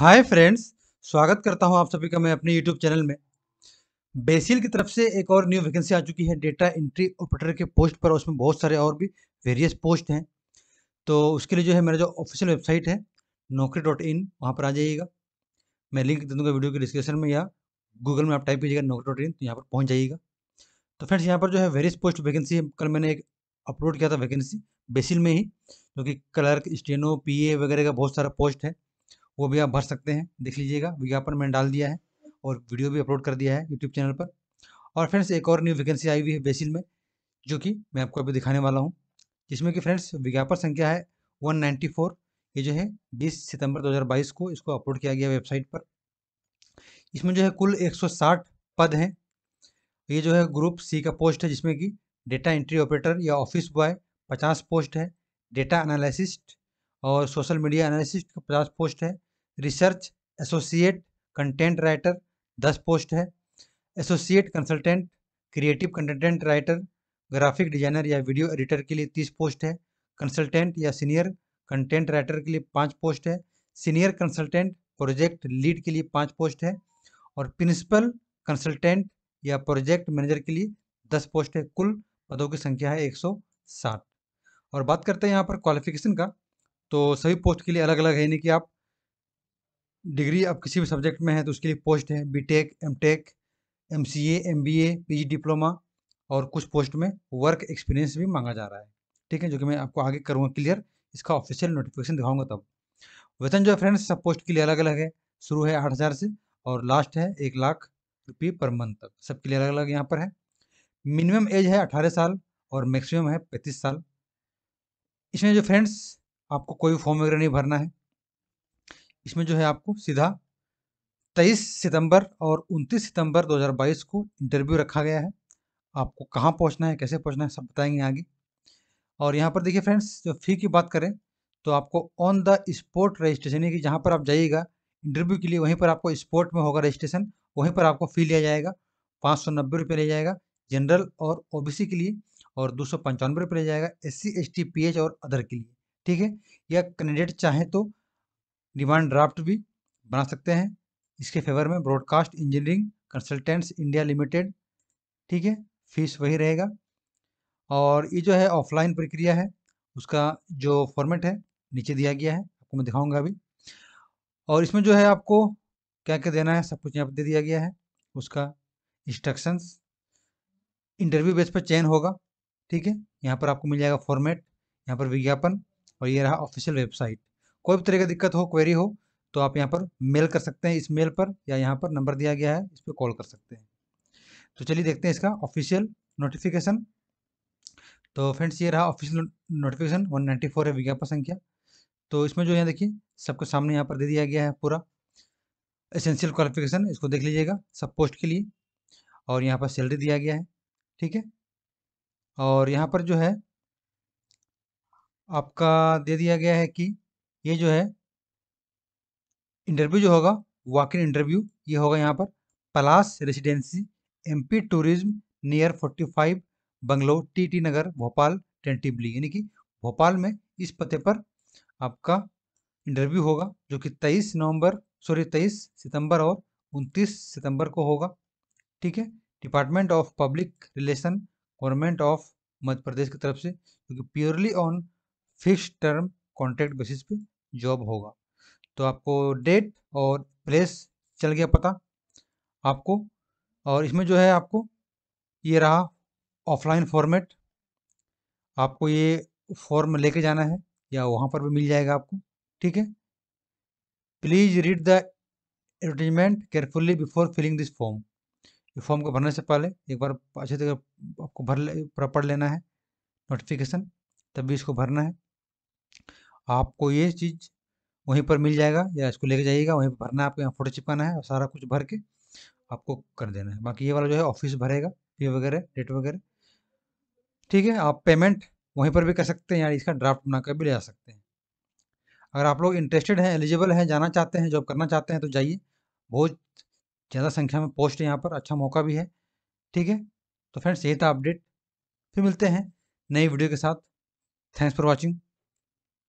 hi friends स्वागत करता हूं आप सभी का मैं अपने यूट्यूब चैनल में बेसिल की तरफ से एक और न्यू वैकेंसी आ चुकी है डेटा एंट्री ऑपरेटर के पोस्ट पर उसमें बहुत सारे और भी वेरियस पोस्ट हैं तो उसके लिए जो है मेरा जो ऑफिशियल वेबसाइट है नौकरी डॉट इन वहाँ पर आ जाइएगा मैं लिंक दे दूँगा वीडियो के डिस्क्रिप्शन में या गूगल में आप टाइप कीजिएगा नौकरी डॉट इन तो यहाँ पर पहुँच जाइएगा तो फ्रेंड्स यहाँ पर जो है वेरियस पोस्ट वैकेंसी है कल मैंने एक अपलोड किया था वैकेंसी बेसिल में ही जो कि क्लर्क स्टेनो पीए वगैरह का बहुत सारा पोस्ट है वो भी आप भर सकते हैं देख लीजिएगा विज्ञापन मैंने डाल दिया है और वीडियो भी अपलोड कर दिया है यूट्यूब चैनल पर और फ्रेंड्स एक और न्यू वैकेंसी आई हुई है बेसिल में जो कि मैं आपको अभी दिखाने वाला हूँ जिसमें कि फ्रेंड्स विज्ञापन संख्या है वन ये जो है बीस सितंबर दो को इसको अपलोड किया गया वेबसाइट पर इसमें जो है कुल एक पद हैं ये जो है ग्रुप सी का पोस्ट है जिसमें कि डेटा एंट्री ऑपरेटर या ऑफिस बॉय 50 पोस्ट है डेटा एनालिसिस्ट और सोशल मीडिया एनालिसिस्ट का पचास पोस्ट है रिसर्च एसोसिएट कंटेंट राइटर दस पोस्ट है associate consultant creative content writer graphic designer या वीडियो एडिटर के लिए तीस पोस्ट है कंसल्टेंट या सीनियर कंटेंट राइटर के लिए पाँच पोस्ट है सीनियर कंसल्टेंट प्रोजेक्ट लीड के लिए पाँच पोस्ट है और प्रिंसिपल कंसल्टेंट या प्रोजेक्ट मैनेजर के लिए दस पोस्ट है कुल पदों की संख्या है एक सौ साठ और बात करते हैं यहाँ पर क्वालिफिकेशन का तो सभी पोस्ट के लिए अलग अलग है यानी कि आप डिग्री आप किसी भी सब्जेक्ट में है तो उसके लिए पोस्ट है B tech M tech M C A M B A P G diploma और कुछ पोस्ट में वर्क एक्सपीरियंस भी मांगा जा रहा है ठीक है जो कि मैं आपको आगे करूँगा क्लियर इसका ऑफिशियल नोटिफिकेशन दिखाऊंगा तब वेतन जो है फ्रेंड्स सब पोस्ट के लिए अलग अलग है शुरू है आठ हज़ार से और लास्ट है एक लाख रुपये पर मंथ तक सबके लिए अलग अलग यहाँ पर है मिनिमम एज है अठारह साल और मैक्सिमम है पैंतीस साल इसमें जो फ्रेंड्स आपको कोई फॉर्म वगैरह नहीं भरना है इसमें जो है आपको सीधा 23 सितंबर और 29 सितंबर 2022 को इंटरव्यू रखा गया है आपको कहाँ पहुँचना है कैसे पहुँचना है सब बताएंगे आगे और यहाँ पर देखिए फ्रेंड्स जो फ़ी की बात करें तो आपको ऑन द स्पॉट रजिस्ट्रेशन यानी कि जहाँ पर आप जाइएगा इंटरव्यू के लिए वहीं पर आपको स्पोर्ट में होगा रजिस्ट्रेशन वहीं पर आपको फ़ी लिया जाएगा पाँच सौ नब्बे रुपये लिया जाएगा जनरल और ओबीसी के लिए और दो सौ पंचानवे रुपये लिया जाएगा S C S T P H और अदर के लिए ठीक है या कैंडिडेट चाहें तो डिमांड ड्राफ्ट भी बना सकते हैं इसके फेवर में broadcast engineering consultants India limited ठीक है फीस वही रहेगा और ये जो है ऑफलाइन प्रक्रिया है उसका जो फॉर्मेट है नीचे दिया गया है आपको मैं दिखाऊंगा अभी और इसमें जो है आपको क्या क्या देना है सब कुछ यहाँ पर दे दिया गया है उसका इंस्ट्रक्शंस इंटरव्यू बेस पर चयन होगा ठीक है यहाँ पर आपको मिल जाएगा फॉर्मेट यहाँ पर विज्ञापन और ये रहा ऑफिशियल वेबसाइट कोई भी तरह की दिक्कत हो क्वेरी हो तो आप यहाँ पर मेल कर सकते हैं इस मेल पर या यहाँ पर नंबर दिया गया है इस पर कॉल कर सकते हैं तो चलिए देखते हैं इसका ऑफिशियल नोटिफिकेशन तो फ्रेंड्स ये रहा ऑफिशियल नोटिफिकेशन 194 है विज्ञापन संख्या तो इसमें जो है देखिए सबके सामने यहाँ पर दे दिया गया है पूरा एसेंशियल क्वालिफिकेशन इसको देख लीजिएगा सब पोस्ट के लिए और यहाँ पर सैलरी दिया गया है ठीक है और यहाँ पर जो है आपका दे दिया गया है कि ये जो है इंटरव्यू जो होगा वॉक इन इंटरव्यू ये होगा यहाँ पर Palash residency MP tourism near 45 bungalow T Nagar Bhopal tentatively यानी कि भोपाल में इस पते पर आपका इंटरव्यू होगा जो कि 23 नवंबर सॉरी 23 सितंबर और 29 सितंबर को होगा ठीक है department of public relation government of Madhya Pradesh की तरफ से क्योंकि purely on fix term contract basis पे जॉब होगा तो आपको डेट और प्लेस चल गया पता आपको और इसमें जो है आपको ये रहा ऑफलाइन फॉर्मेट आपको ये फॉर्म लेके जाना है या वहाँ पर भी मिल जाएगा आपको ठीक है please read the advertisement carefully before filling this form ये फॉर्म को भरने से पहले एक बार अच्छे तरीके आपको भर ले पढ़ लेना है नोटिफिकेशन तभी इसको भरना है आपको ये चीज़ वहीं पर मिल जाएगा या इसको लेके जाइएगा वहीं पर भरना है आपको यहाँ फोटो चिपकाना है और सारा कुछ भर के आपको कर देना है बाकी ये वाला जो है ऑफिस भरेगा फी वगैरह डेट वगैरह ठीक है आप पेमेंट वहीं पर भी कर सकते हैं यार इसका ड्राफ्ट बना कर भी ले जा सकते हैं अगर आप लोग इंटरेस्टेड हैं एलिजिबल हैं जाना चाहते हैं जॉब करना चाहते हैं तो जाइए बहुत ज़्यादा संख्या में पोस्ट है यहाँ पर अच्छा मौका भी है ठीक है तो फ्रेंड्स यही था अपडेट फिर मिलते हैं नई वीडियो के साथ थैंक्स फॉर वॉचिंग